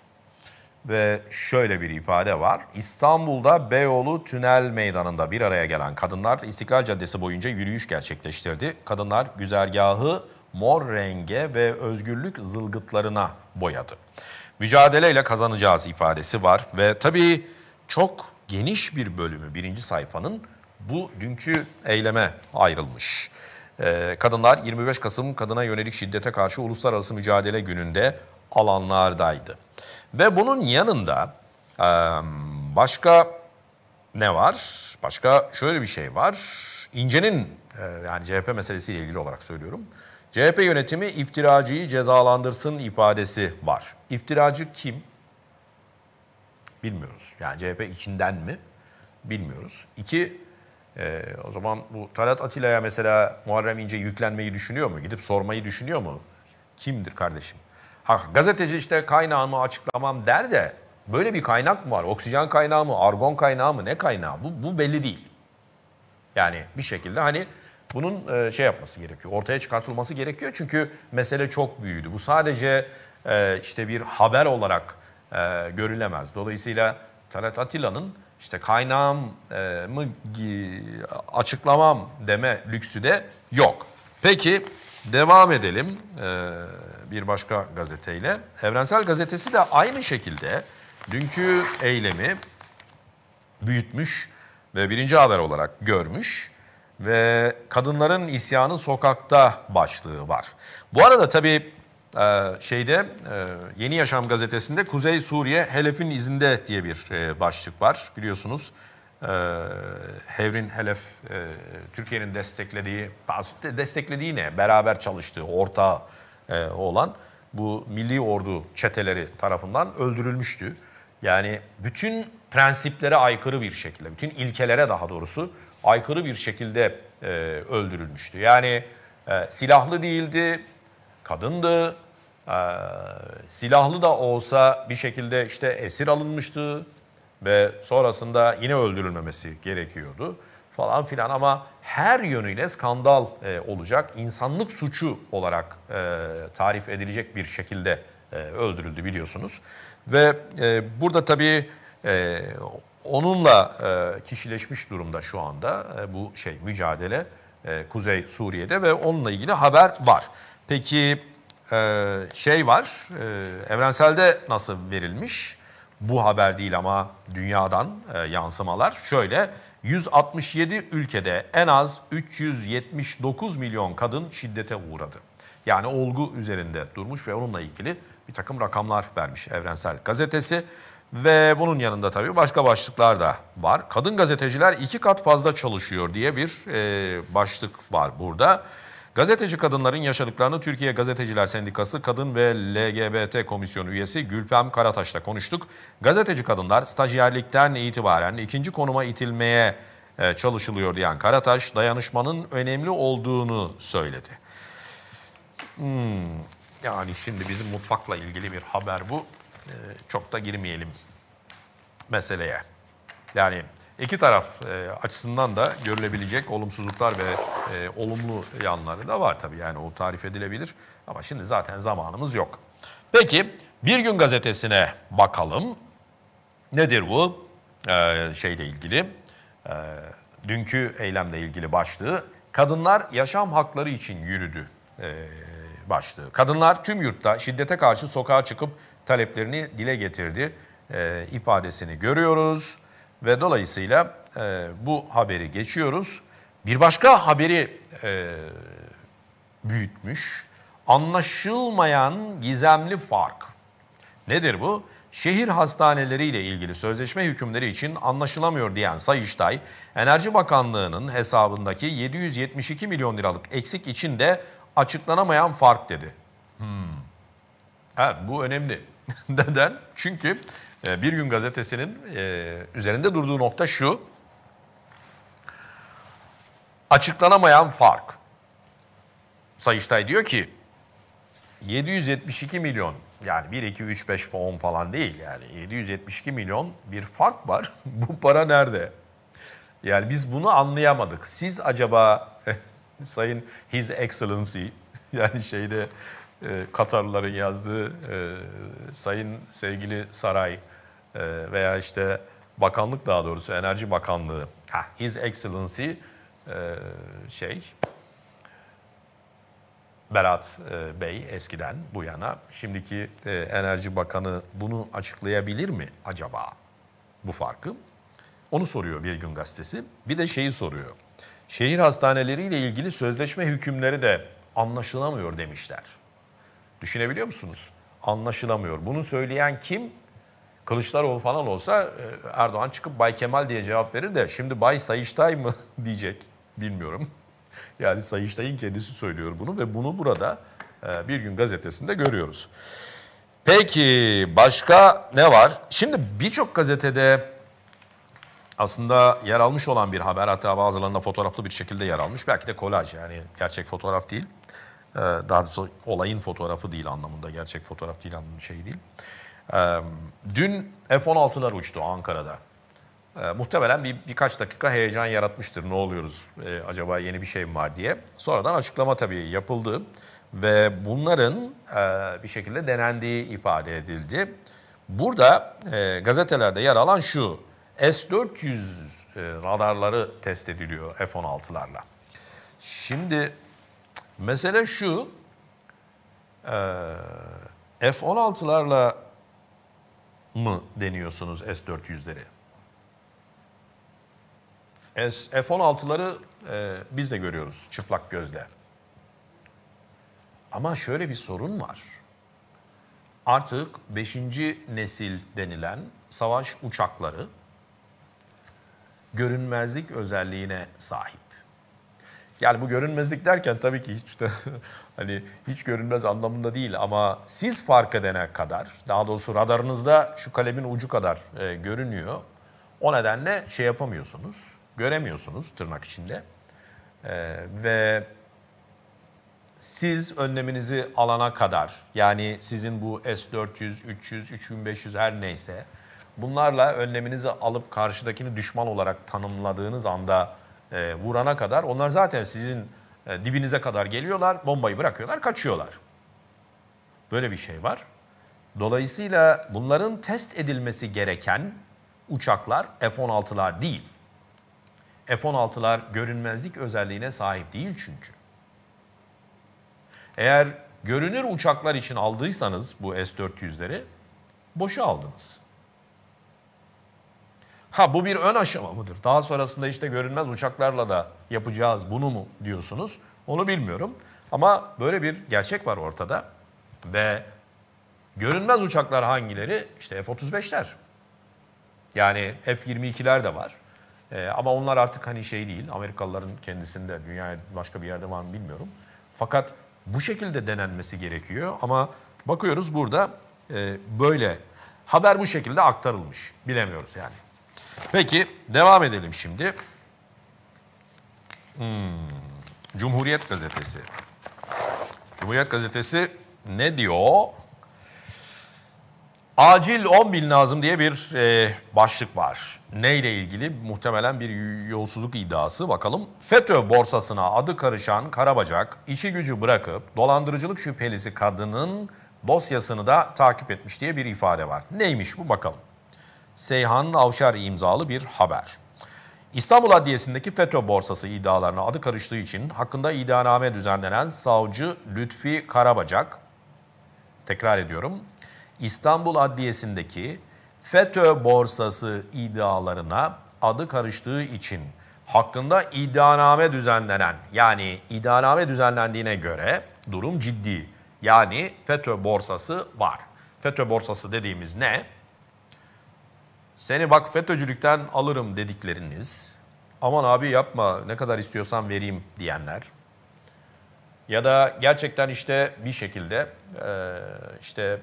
ve şöyle bir ifade var. İstanbul'da Beyoğlu Tünel Meydanı'nda bir araya gelen kadınlar İstiklal Caddesi boyunca yürüyüş gerçekleştirdi. Kadınlar güzergahı mor renge ve özgürlük zılgıtlarına boyadı. Mücadeleyle kazanacağız ifadesi var ve tabii çok geniş bir bölümü birinci sayfanın bu dünkü eyleme ayrılmış. Ee, kadınlar 25 Kasım Kadına Yönelik Şiddete Karşı Uluslararası Mücadele Günü'nde alanlardaydı. Ve bunun yanında e, başka ne var? Başka şöyle bir şey var. İnce'nin e, yani CHP meselesiyle ilgili olarak söylüyorum. CHP yönetimi iftiracıyı cezalandırsın ifadesi var. İftiracı kim? Bilmiyoruz. Yani CHP içinden mi? Bilmiyoruz. İki, e, o zaman bu Talat Atilla'ya mesela Muharrem İnce yüklenmeyi düşünüyor mu? Gidip sormayı düşünüyor mu? Kimdir kardeşim? Ha, gazeteci işte kaynağımı açıklamam der de böyle bir kaynak mı var? Oksijen kaynağı mı? Argon kaynağı mı? Ne kaynağı? Bu, bu belli değil. Yani bir şekilde hani bunun e, şey yapması gerekiyor, ortaya çıkartılması gerekiyor. Çünkü mesele çok büyüdü. Bu sadece e, işte bir haber olarak e, görülemez. Dolayısıyla Talat Atilla'nın işte kaynağım mı açıklamam deme lüksü de yok. Peki devam edelim bir başka gazeteyle. Evrensel Gazetesi de aynı şekilde dünkü eylemi büyütmüş ve birinci haber olarak görmüş ve kadınların isyanı sokakta başlığı var. Bu arada tabii e, şeyde e, Yeni Yaşam gazetesinde Kuzey Suriye Helef'in izinde diye bir e, başlık var biliyorsunuz. Hevrin Helef Türkiye'nin desteklediği desteklediği ne? Beraber çalıştığı ortağı olan bu milli ordu çeteleri tarafından öldürülmüştü. Yani bütün prensiplere aykırı bir şekilde, bütün ilkelere daha doğrusu aykırı bir şekilde e, öldürülmüştü. Yani e, silahlı değildi, kadındı, e, silahlı da olsa bir şekilde işte esir alınmıştı ve sonrasında yine öldürülmemesi gerekiyordu falan filan ama her yönüyle skandal e, olacak, insanlık suçu olarak e, tarif edilecek bir şekilde e, öldürüldü biliyorsunuz. Ve e, burada tabii e, Onunla e, kişileşmiş durumda şu anda e, bu şey mücadele e, Kuzey Suriye'de ve onunla ilgili haber var. Peki şey var, evrenselde nasıl verilmiş? Bu haber değil ama dünyadan yansımalar. Şöyle 167 ülkede en az 379 milyon kadın şiddete uğradı. Yani olgu üzerinde durmuş ve onunla ilgili bir takım rakamlar vermiş Evrensel Gazetesi. Ve bunun yanında tabii başka başlıklar da var. Kadın gazeteciler iki kat fazla çalışıyor diye bir e, başlık var burada. Gazeteci kadınların yaşadıklarını Türkiye Gazeteciler Sendikası Kadın ve LGBT Komisyonu üyesi Gülfem Karataş'la konuştuk. Gazeteci kadınlar stajyerlikten itibaren ikinci konuma itilmeye e, çalışılıyor diyen Karataş dayanışmanın önemli olduğunu söyledi. Hmm, yani şimdi bizim mutfakla ilgili bir haber bu. Ee, çok da girmeyelim meseleye. Yani iki taraf e, açısından da görülebilecek olumsuzluklar ve e, olumlu yanları da var tabii. Yani o tarif edilebilir ama şimdi zaten zamanımız yok. Peki Bir Gün Gazetesi'ne bakalım. Nedir bu ee, şeyle ilgili? E, dünkü eylemle ilgili başlığı. Kadınlar yaşam hakları için yürüdü ee, başlığı. Kadınlar tüm yurtta şiddete karşı sokağa çıkıp taleplerini dile getirdi e, ifadesini görüyoruz. Ve dolayısıyla e, bu haberi geçiyoruz. Bir başka haberi e, büyütmüş. Anlaşılmayan gizemli fark. Nedir bu? Şehir hastaneleriyle ilgili sözleşme hükümleri için anlaşılamıyor diyen Sayıştay, Enerji Bakanlığı'nın hesabındaki 772 milyon liralık eksik için de açıklanamayan fark dedi. Hmm. Evet bu önemli. Neden? Çünkü e, Bir Gün Gazetesi'nin e, üzerinde durduğu nokta şu. Açıklanamayan fark. Sayıştay diyor ki 772 milyon yani 1, 2, 3, 5, 10 falan değil yani 772 milyon bir fark var. Bu para nerede? Yani biz bunu anlayamadık. Siz acaba Sayın His Excellency yani şeyde ee, Katarlıların yazdığı e, sayın sevgili saray e, veya işte bakanlık daha doğrusu Enerji Bakanlığı. His Excellency e, şey Berat Bey eskiden bu yana şimdiki Enerji Bakanı bunu açıklayabilir mi acaba bu farkı? Onu soruyor Bir Gün Gazetesi. Bir de şeyi soruyor. Şehir hastaneleriyle ilgili sözleşme hükümleri de anlaşılamıyor demişler. Düşünebiliyor musunuz? Anlaşılamıyor. Bunu söyleyen kim? Kılıçdaroğlu falan olsa e, Erdoğan çıkıp Bay Kemal diye cevap verir de şimdi Bay Sayıştay mı diyecek bilmiyorum. Yani Sayıştay'ın kendisi söylüyor bunu ve bunu burada e, bir gün gazetesinde görüyoruz. Peki başka ne var? Şimdi birçok gazetede aslında yer almış olan bir haber hatta bazılarında fotoğraflı bir şekilde yer almış. Belki de kolaj yani gerçek fotoğraf değil. Ee, daha doğrusu olayın fotoğrafı değil anlamında, gerçek fotoğraf değil anlamında şey değil. Ee, dün F-16'lar uçtu Ankara'da. Ee, muhtemelen bir, birkaç dakika heyecan yaratmıştır. Ne oluyoruz? E, acaba yeni bir şey mi var diye. Sonradan açıklama tabii yapıldı. Ve bunların e, bir şekilde denendiği ifade edildi. Burada e, gazetelerde yer alan şu. S-400 radarları test ediliyor F-16'larla. Şimdi Mesele şu, F-16'larla mı deniyorsunuz S-400'leri? F-16'ları biz de görüyoruz çıplak gözle. Ama şöyle bir sorun var. Artık 5. nesil denilen savaş uçakları görünmezlik özelliğine sahip. Yani bu görünmezlik derken tabii ki hiç de hani hiç görünmez anlamında değil ama siz fark edene kadar daha doğrusu radarınızda şu kalemin ucu kadar e, görünüyor. O nedenle şey yapamıyorsunuz, göremiyorsunuz tırnak içinde. E, ve siz önleminizi alana kadar yani sizin bu S400, 300, 3500 her neyse bunlarla önleminizi alıp karşıdakini düşman olarak tanımladığınız anda e, vurana kadar onlar zaten sizin e, dibinize kadar geliyorlar, bombayı bırakıyorlar, kaçıyorlar. Böyle bir şey var. Dolayısıyla bunların test edilmesi gereken uçaklar F-16'lar değil. F-16'lar görünmezlik özelliğine sahip değil çünkü. Eğer görünür uçaklar için aldıysanız bu S-400'leri boşa aldınız. Ha bu bir ön aşama mıdır? Daha sonrasında işte görünmez uçaklarla da yapacağız bunu mu diyorsunuz? Onu bilmiyorum. Ama böyle bir gerçek var ortada. Ve görünmez uçaklar hangileri? İşte F-35'ler. Yani F-22'ler de var. Ee, ama onlar artık hani şey değil. Amerikalıların kendisinde, dünyaya başka bir yerde var mı bilmiyorum. Fakat bu şekilde denenmesi gerekiyor. Ama bakıyoruz burada e, böyle haber bu şekilde aktarılmış. Bilemiyoruz yani. Peki devam edelim şimdi. Hmm. Cumhuriyet Gazetesi. Cumhuriyet Gazetesi ne diyor? Acil 10 bin lazım diye bir e, başlık var. Neyle ilgili? Muhtemelen bir yolsuzluk iddiası. Bakalım FETÖ borsasına adı karışan Karabacak işi gücü bırakıp dolandırıcılık şüphelisi kadının dosyasını da takip etmiş diye bir ifade var. Neymiş bu bakalım. Seyhan Avşar imzalı bir haber. İstanbul Adliyesi'ndeki FETÖ borsası iddialarına adı karıştığı için hakkında iddianame düzenlenen savcı Lütfi Karabacak, tekrar ediyorum, İstanbul Adliyesi'ndeki FETÖ borsası iddialarına adı karıştığı için hakkında iddianame düzenlenen yani iddianame düzenlendiğine göre durum ciddi. Yani FETÖ borsası var. FETÖ borsası dediğimiz ne? Seni bak FETÖ'cülükten alırım dedikleriniz, aman abi yapma ne kadar istiyorsan vereyim diyenler ya da gerçekten işte bir şekilde e, işte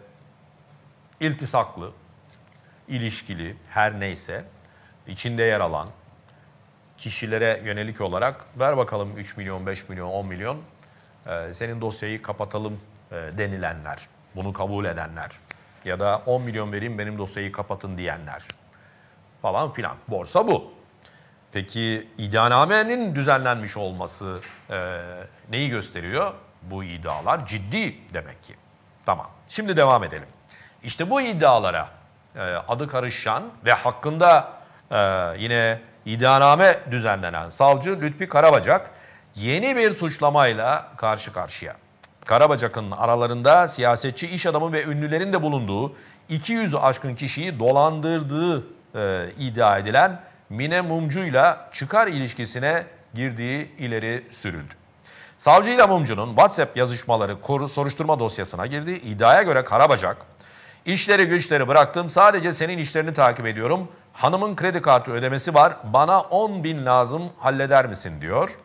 iltisaklı, ilişkili her neyse içinde yer alan kişilere yönelik olarak ver bakalım 3 milyon, 5 milyon, 10 milyon e, senin dosyayı kapatalım e, denilenler, bunu kabul edenler ya da 10 milyon vereyim benim dosyayı kapatın diyenler falan filan. Borsa bu. Peki iddianamenin düzenlenmiş olması e, neyi gösteriyor? Bu iddialar ciddi demek ki. Tamam. Şimdi devam edelim. İşte bu iddialara e, adı karışan ve hakkında e, yine iddianame düzenlenen savcı Lütfi Karabacak yeni bir suçlamayla karşı karşıya. Karabacak'ın aralarında siyasetçi, iş adamı ve ünlülerin de bulunduğu 200 aşkın kişiyi dolandırdığı e, iddia edilen Mine Mumcu'yla çıkar ilişkisine girdiği ileri sürüldü. Savcı ile Mumcu'nun WhatsApp yazışmaları koru, soruşturma dosyasına girdi. İddiaya göre Karabacak, işleri güçleri bıraktım sadece senin işlerini takip ediyorum. Hanımın kredi kartı ödemesi var bana 10 bin lazım halleder misin diyor.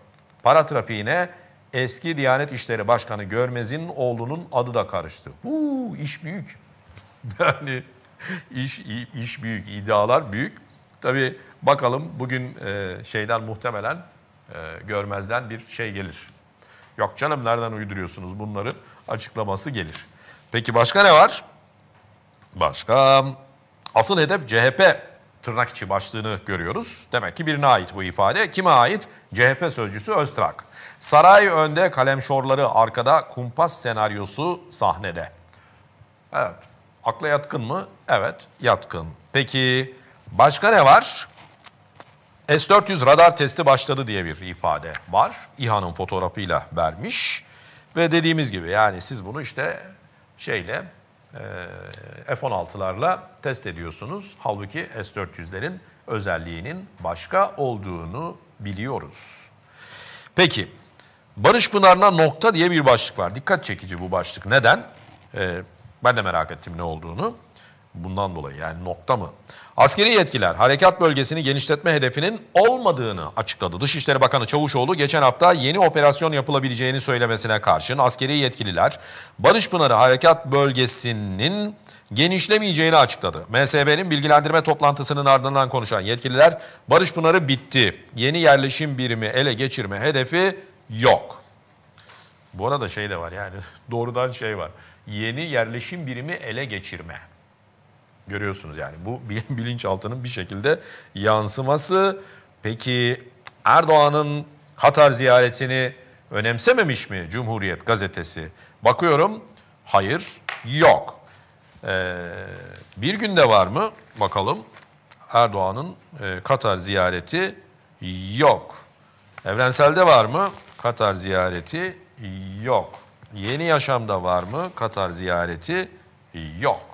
Para trafiğine eski Diyanet İşleri Başkanı Görmez'in oğlunun adı da karıştı. Uuu iş büyük. Yani İş iş büyük, iddialar büyük. Tabii bakalım bugün e, şeyden muhtemelen e, görmezden bir şey gelir. Yok canım nereden uyduruyorsunuz bunları açıklaması gelir. Peki başka ne var? Başka asıl hedef CHP tırnak içi başlığını görüyoruz. Demek ki birine ait bu ifade. Kime ait? CHP sözcüsü Öztrak. Saray önde kalemşorları arkada kumpas senaryosu sahnede. Evet Akla yatkın mı? Evet, yatkın. Peki başka ne var? S-400 radar testi başladı diye bir ifade var. İHA'nın fotoğrafıyla vermiş. Ve dediğimiz gibi yani siz bunu işte şeyle F-16'larla test ediyorsunuz. Halbuki S-400'lerin özelliğinin başka olduğunu biliyoruz. Peki Barış Pınar'ına nokta diye bir başlık var. Dikkat çekici bu başlık. Neden? Ee, ben de merak ettim ne olduğunu. Bundan dolayı yani nokta mı? Askeri yetkiler harekat bölgesini genişletme hedefinin olmadığını açıkladı. Dışişleri Bakanı Çavuşoğlu geçen hafta yeni operasyon yapılabileceğini söylemesine karşın askeri yetkililer Barış Pınarı harekat bölgesinin genişlemeyeceğini açıkladı. MSB'nin bilgilendirme toplantısının ardından konuşan yetkililer Barış Pınarı bitti. Yeni yerleşim birimi ele geçirme hedefi yok. Bu arada şey de var yani doğrudan şey var yeni yerleşim birimi ele geçirme. Görüyorsunuz yani bu bilinçaltının bir şekilde yansıması. Peki Erdoğan'ın Katar ziyaretini önemsememiş mi Cumhuriyet gazetesi? Bakıyorum hayır yok. Ee, bir günde var mı bakalım Erdoğan'ın e, Katar ziyareti yok. Evrenselde var mı Katar ziyareti yok. Yeni yaşamda var mı Katar ziyareti? Yok.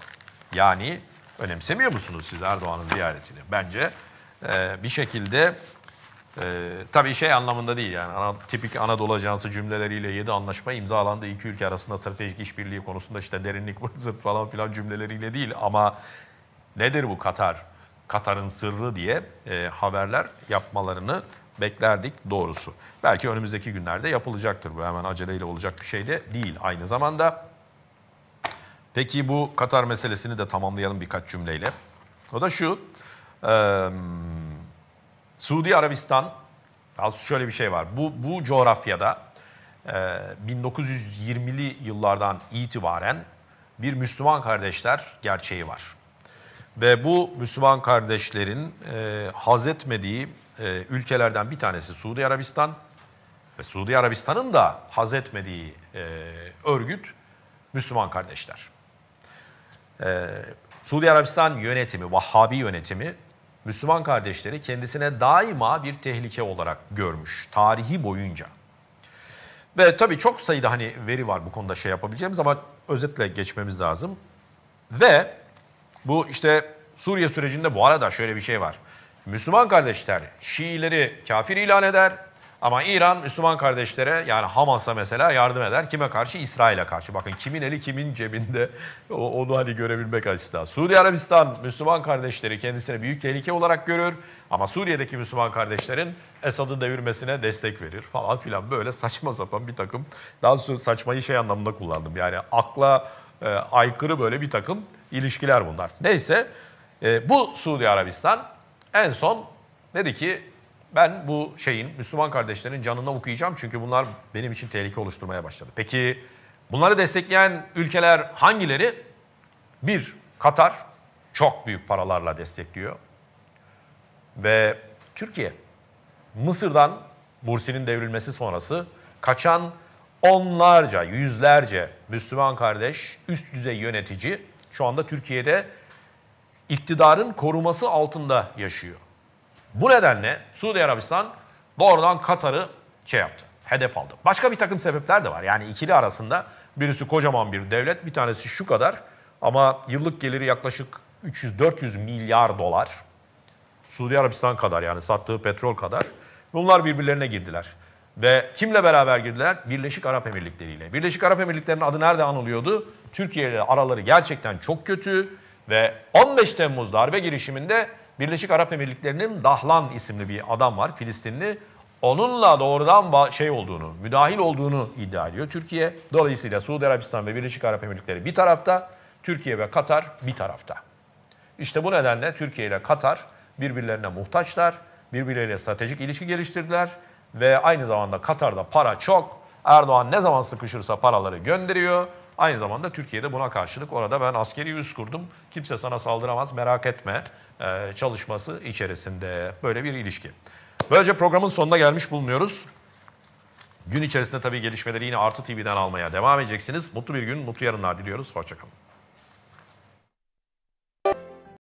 Yani önemsemiyor musunuz siz Erdoğan'ın ziyaretini? Bence e, bir şekilde e, tabii şey anlamında değil yani ana, tipik Anadolu Ajansı cümleleriyle 7 anlaşma imzalandı. iki ülke arasında stratejik işbirliği konusunda işte derinlik zırt falan filan cümleleriyle değil ama nedir bu Katar? Katar'ın sırrı diye e, haberler yapmalarını beklerdik doğrusu. Belki önümüzdeki günlerde yapılacaktır. Bu hemen aceleyle olacak bir şey de değil. Aynı zamanda peki bu Katar meselesini de tamamlayalım birkaç cümleyle. O da şu. E, Suudi Arabistan şöyle bir şey var. Bu, bu coğrafyada e, 1920'li yıllardan itibaren bir Müslüman kardeşler gerçeği var. Ve bu Müslüman kardeşlerin e, haz etmediği e, ülkelerden bir tanesi Suudi Arabistan ve Suudi Arabistan'ın da haz etmediği e, örgüt Müslüman kardeşler. E, Suudi Arabistan yönetimi, Vahhabi yönetimi Müslüman kardeşleri kendisine daima bir tehlike olarak görmüş tarihi boyunca. Ve tabii çok sayıda hani veri var bu konuda şey yapabileceğimiz ama özetle geçmemiz lazım. Ve bu işte Suriye sürecinde bu arada şöyle bir şey var. Müslüman kardeşler Şiileri kafir ilan eder. Ama İran Müslüman kardeşlere yani Hamas'a mesela yardım eder. Kime karşı? İsrail'e karşı. Bakın kimin eli kimin cebinde onu hani görebilmek açısından. Suudi Arabistan Müslüman kardeşleri kendisini büyük tehlike olarak görür. Ama Suriye'deki Müslüman kardeşlerin Esad'ı devirmesine destek verir falan filan. Böyle saçma sapan bir takım. Daha sonra saçmayı şey anlamında kullandım. Yani akla e, aykırı böyle bir takım ilişkiler bunlar. Neyse e, bu Suudi Arabistan en son dedi ki ben bu şeyin Müslüman kardeşlerin canına okuyacağım çünkü bunlar benim için tehlike oluşturmaya başladı. Peki bunları destekleyen ülkeler hangileri? Bir, Katar çok büyük paralarla destekliyor. Ve Türkiye, Mısır'dan Mursi'nin devrilmesi sonrası kaçan onlarca, yüzlerce Müslüman kardeş, üst düzey yönetici şu anda Türkiye'de iktidarın koruması altında yaşıyor. Bu nedenle Suudi Arabistan doğrudan Katar'ı şey yaptı, hedef aldı. Başka bir takım sebepler de var. Yani ikili arasında birisi kocaman bir devlet, bir tanesi şu kadar ama yıllık geliri yaklaşık 300-400 milyar dolar. Suudi Arabistan kadar yani sattığı petrol kadar. Bunlar birbirlerine girdiler. Ve kimle beraber girdiler? Birleşik Arap Emirlikleri ile. Birleşik Arap Emirlikleri'nin adı nerede anılıyordu? Türkiye ile araları gerçekten çok kötü. Ve 15 Temmuz darbe girişiminde Birleşik Arap Emirlikleri'nin Dahlan isimli bir adam var Filistinli. Onunla doğrudan şey olduğunu, müdahil olduğunu iddia ediyor Türkiye. Dolayısıyla Suudi Arabistan ve Birleşik Arap Emirlikleri bir tarafta, Türkiye ve Katar bir tarafta. İşte bu nedenle Türkiye ile Katar birbirlerine muhtaçlar, birbirleriyle stratejik ilişki geliştirdiler ve aynı zamanda Katar'da para çok. Erdoğan ne zaman sıkışırsa paraları gönderiyor. Aynı zamanda Türkiye'de buna karşılık orada ben askeri yüz kurdum. Kimse sana saldıramaz merak etme e, çalışması içerisinde böyle bir ilişki. Böylece programın sonuna gelmiş bulunuyoruz. Gün içerisinde tabii gelişmeleri yine Artı TV'den almaya devam edeceksiniz. Mutlu bir gün, mutlu yarınlar diliyoruz. Hoşçakalın.